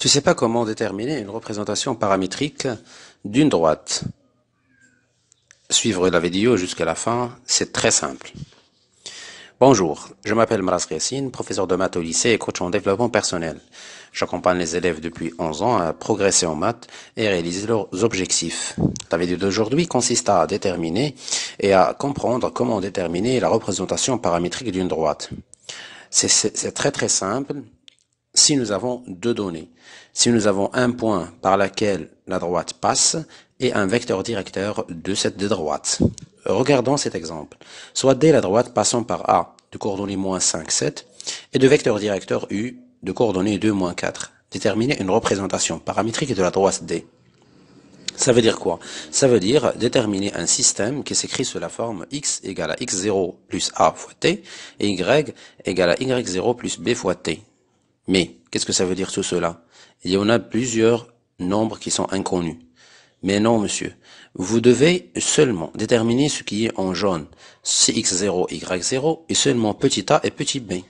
Tu sais pas comment déterminer une représentation paramétrique d'une droite. Suivre la vidéo jusqu'à la fin, c'est très simple. Bonjour, je m'appelle Maras professeur de maths au lycée et coach en développement personnel. J'accompagne les élèves depuis 11 ans à progresser en maths et réaliser leurs objectifs. La vidéo d'aujourd'hui consiste à déterminer et à comprendre comment déterminer la représentation paramétrique d'une droite. C'est très très simple si nous avons deux données. Si nous avons un point par lequel la droite passe et un vecteur directeur de cette droite. Regardons cet exemple. Soit D la droite passant par A de coordonnées moins 5, 7 et de vecteur directeur U de coordonnées 2, moins 4. Déterminer une représentation paramétrique de la droite D. Ça veut dire quoi Ça veut dire déterminer un système qui s'écrit sous la forme x égale à x0 plus a fois t et y égale à y0 plus b fois t. Mais qu'est-ce que ça veut dire tout cela Il y en a plusieurs nombres qui sont inconnus. Mais non, monsieur. Vous devez seulement déterminer ce qui est en jaune. x 0 Y0 et seulement petit a et petit b.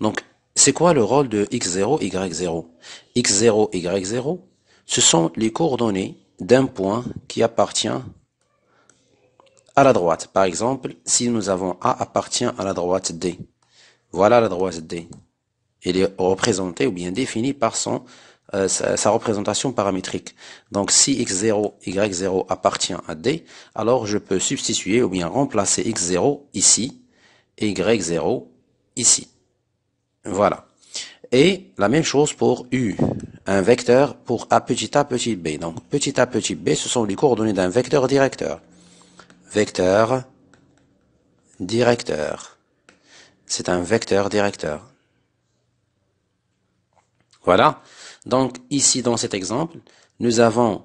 Donc, c'est quoi le rôle de X0, Y0 X0, Y0, ce sont les coordonnées d'un point qui appartient à la droite. Par exemple, si nous avons A appartient à la droite D. Voilà la droite D il est représenté ou bien défini par son euh, sa, sa, représentation paramétrique. Donc si x0, y0 appartient à D, alors je peux substituer ou bien remplacer x0 ici et y0 ici. Voilà. Et la même chose pour U, un vecteur pour A petit a petit b. Donc petit a petit b, ce sont les coordonnées d'un vecteur directeur. Vecteur directeur. C'est un vecteur directeur. Voilà. Donc ici dans cet exemple, nous avons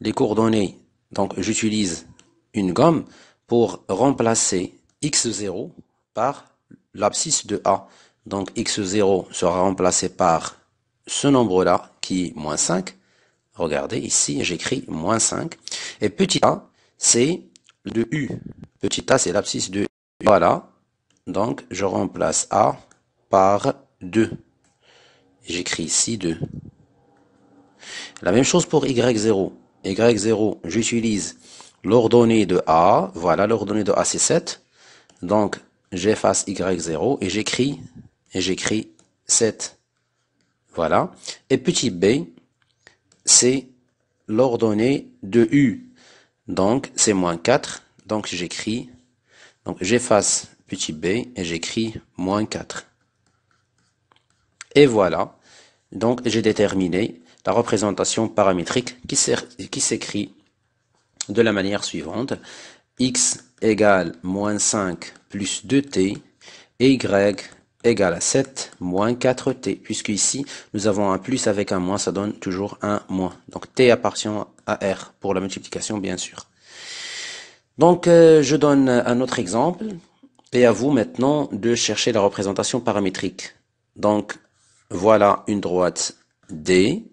les coordonnées. Donc j'utilise une gomme pour remplacer x0 par l'abscisse de A. Donc x0 sera remplacé par ce nombre-là qui est moins 5. Regardez ici, j'écris moins 5. Et petit a, c'est de U. Petit a, c'est l'abscisse de U. Voilà. Donc je remplace A par 2 j'écris ici 2. La même chose pour Y0. Y0, j'utilise l'ordonnée de A. Voilà, l'ordonnée de A, c'est 7. Donc, j'efface Y0 et j'écris et j'écris 7. Voilà. Et petit b, c'est l'ordonnée de U. Donc, c'est moins 4. Donc, j'écris, donc j'efface petit b et j'écris moins 4. Et voilà, donc j'ai déterminé la représentation paramétrique qui s'écrit de la manière suivante. x égale moins 5 plus 2t et y égale à 7 moins 4t, puisque ici nous avons un plus avec un moins, ça donne toujours un moins. Donc t appartient à r pour la multiplication bien sûr. Donc euh, je donne un autre exemple, et à vous maintenant de chercher la représentation paramétrique. Donc voilà une droite D.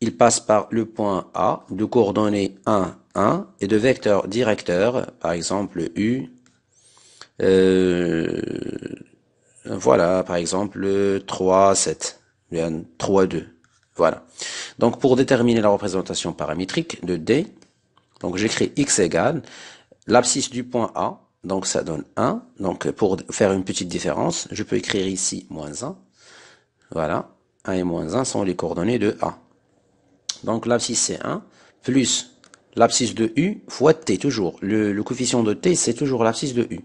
Il passe par le point A de coordonnées 1, 1 et de vecteurs directeurs, par exemple U. Euh, voilà, par exemple 3, 7. 3, 2. Voilà. Donc pour déterminer la représentation paramétrique de D, donc j'écris x égale l'abscisse du point A, donc ça donne 1. Donc pour faire une petite différence, je peux écrire ici moins 1. Voilà. 1 et moins 1 sont les coordonnées de A. Donc l'abscisse c'est 1 plus l'abscisse de U fois T, toujours. Le, coefficient de T, c'est toujours l'abscisse de U.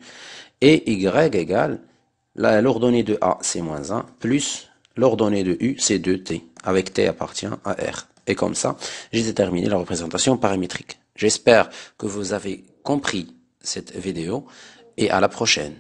Et Y égale l'ordonnée de A, c'est moins 1, plus l'ordonnée de U, c'est 2T, avec T appartient à R. Et comme ça, j'ai déterminé la représentation paramétrique. J'espère que vous avez compris cette vidéo et à la prochaine.